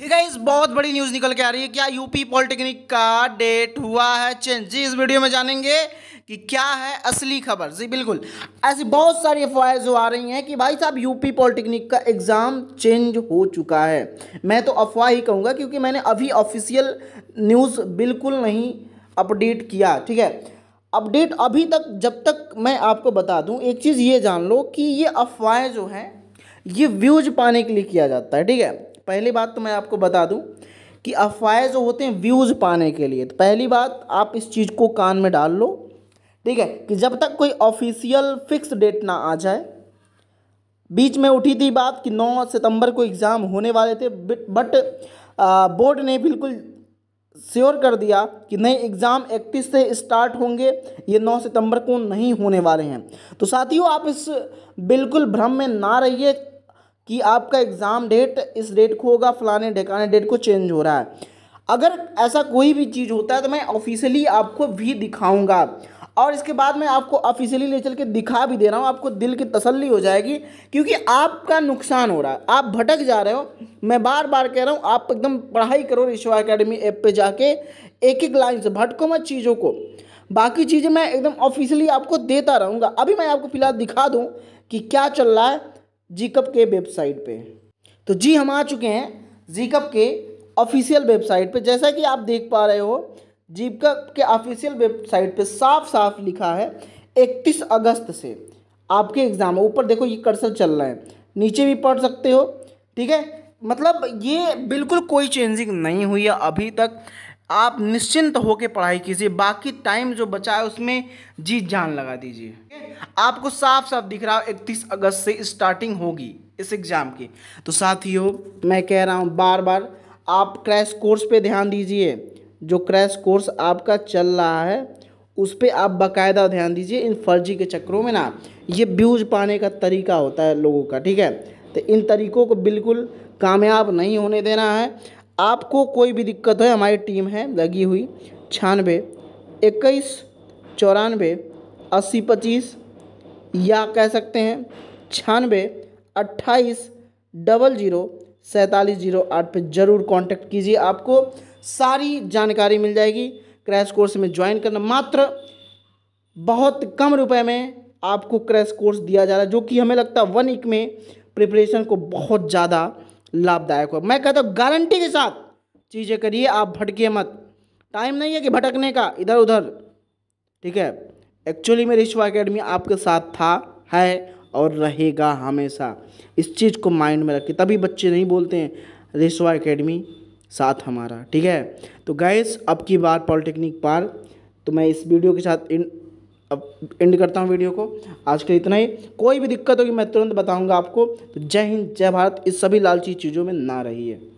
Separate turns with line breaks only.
guys बहुत बड़ी news निकल के आ रही है क्या यूपी पॉलिटेक्निक का डेट हुआ है चेंज जी इस वीडियो में जानेंगे कि क्या है असली खबर जी बिल्कुल ऐसी बहुत सारी अफवाहें जो आ रही हैं कि भाई साहब यूपी पॉलिटेक्निक का एग्ज़ाम चेंज हो चुका है मैं तो अफवाह ही कहूँगा क्योंकि मैंने अभी ऑफिशियल न्यूज़ बिल्कुल नहीं अपडेट किया ठीक है अपडेट अभी तक जब तक मैं आपको बता दूँ एक चीज़ ये जान लो कि ये अफवाहें जो हैं ये व्यूज पाने के लिए किया जाता है ठीक है पहली बात तो मैं आपको बता दूं कि अफवाहें जो होते हैं व्यूज़ पाने के लिए तो पहली बात आप इस चीज़ को कान में डाल लो ठीक है कि जब तक कोई ऑफिशियल फिक्स डेट ना आ जाए बीच में उठी थी बात कि 9 सितंबर को एग्ज़ाम होने वाले थे बट बोर्ड ने बिल्कुल श्योर कर दिया कि नए एग्ज़ाम 31 से स्टार्ट होंगे ये 9 सितंबर को नहीं होने वाले हैं तो साथियों आप इस बिल्कुल भ्रम में ना रहिए कि आपका एग्ज़ाम डेट इस डेट को होगा फलाने ढिकाने डेट को चेंज हो रहा है अगर ऐसा कोई भी चीज़ होता है तो मैं ऑफिशियली आपको भी दिखाऊंगा और इसके बाद मैं आपको ऑफिशियली ले चल के दिखा भी दे रहा हूँ आपको दिल की तसल्ली हो जाएगी क्योंकि आपका नुकसान हो रहा है आप भटक जा रहे हो मैं बार बार कह रहा हूँ आप एकदम पढ़ाई करो रिश्वा अकेडमी ऐप पर जाके एक एक लाइन से भटको मैं चीज़ों को बाकी चीज़ें मैं एकदम ऑफिशियली आपको देता रहूँगा अभी मैं आपको फिलहाल दिखा दूँ कि क्या चल रहा है जीकप के वेबसाइट पे तो जी हम आ चुके हैं जीकप के ऑफिशियल वेबसाइट पे जैसा कि आप देख पा रहे हो जीकप के ऑफिशियल वेबसाइट पे साफ साफ लिखा है इकतीस अगस्त से आपके एग्ज़ाम ऊपर देखो ये कर्सर चल रहा है नीचे भी पढ़ सकते हो ठीक है मतलब ये बिल्कुल कोई चेंजिंग नहीं हुई है अभी तक आप निश्चिंत होकर पढ़ाई कीजिए बाकी टाइम जो बचा है उसमें जी जान लगा दीजिए आपको साफ साफ दिख रहा हो इकतीस अगस्त से स्टार्टिंग होगी इस एग्ज़ाम की तो साथियों मैं कह रहा हूँ बार बार आप क्रैश कोर्स पे ध्यान दीजिए जो क्रैश कोर्स आपका चल रहा है उस पर आप बाकायदा ध्यान दीजिए इन फर्जी के चक्करों में ना ये ब्यूज पाने का तरीका होता है लोगों का ठीक है तो इन तरीकों को बिल्कुल कामयाब नहीं होने देना है आपको कोई भी दिक्कत हो हमारी टीम है लगी हुई छियानवे इक्कीस चौरानवे अस्सी पच्चीस या कह सकते हैं छियानवे अट्ठाईस डबल जीरो सैंतालीस जीरो आठ पर ज़रूर कांटेक्ट कीजिए आपको सारी जानकारी मिल जाएगी क्रैश कोर्स में ज्वाइन करना मात्र बहुत कम रुपए में आपको क्रैश कोर्स दिया जा रहा है जो कि हमें लगता है वन वीक में प्रिपरेशन को बहुत ज़्यादा लाभदायक हो मैं कहता हूँ गारंटी के साथ चीज़ें करिए आप भटकिए मत टाइम नहीं है कि भटकने का इधर उधर ठीक है एक्चुअली में रिश्वा अकेडमी आपके साथ था है और रहेगा हमेशा इस चीज़ को माइंड में रखिए तभी बच्चे नहीं बोलते हैं रिश्वा अकेडमी साथ हमारा ठीक है तो गैस अब की बार पॉलिटेक्निक पार तो मैं इस वीडियो के साथ इन अब एंड करता हूँ वीडियो को आज के इतना ही कोई भी दिक्कत होगी मैं तुरंत बताऊँगा आपको तो जय हिंद जय भारत इस सभी लालची चीज़ों में ना रहिए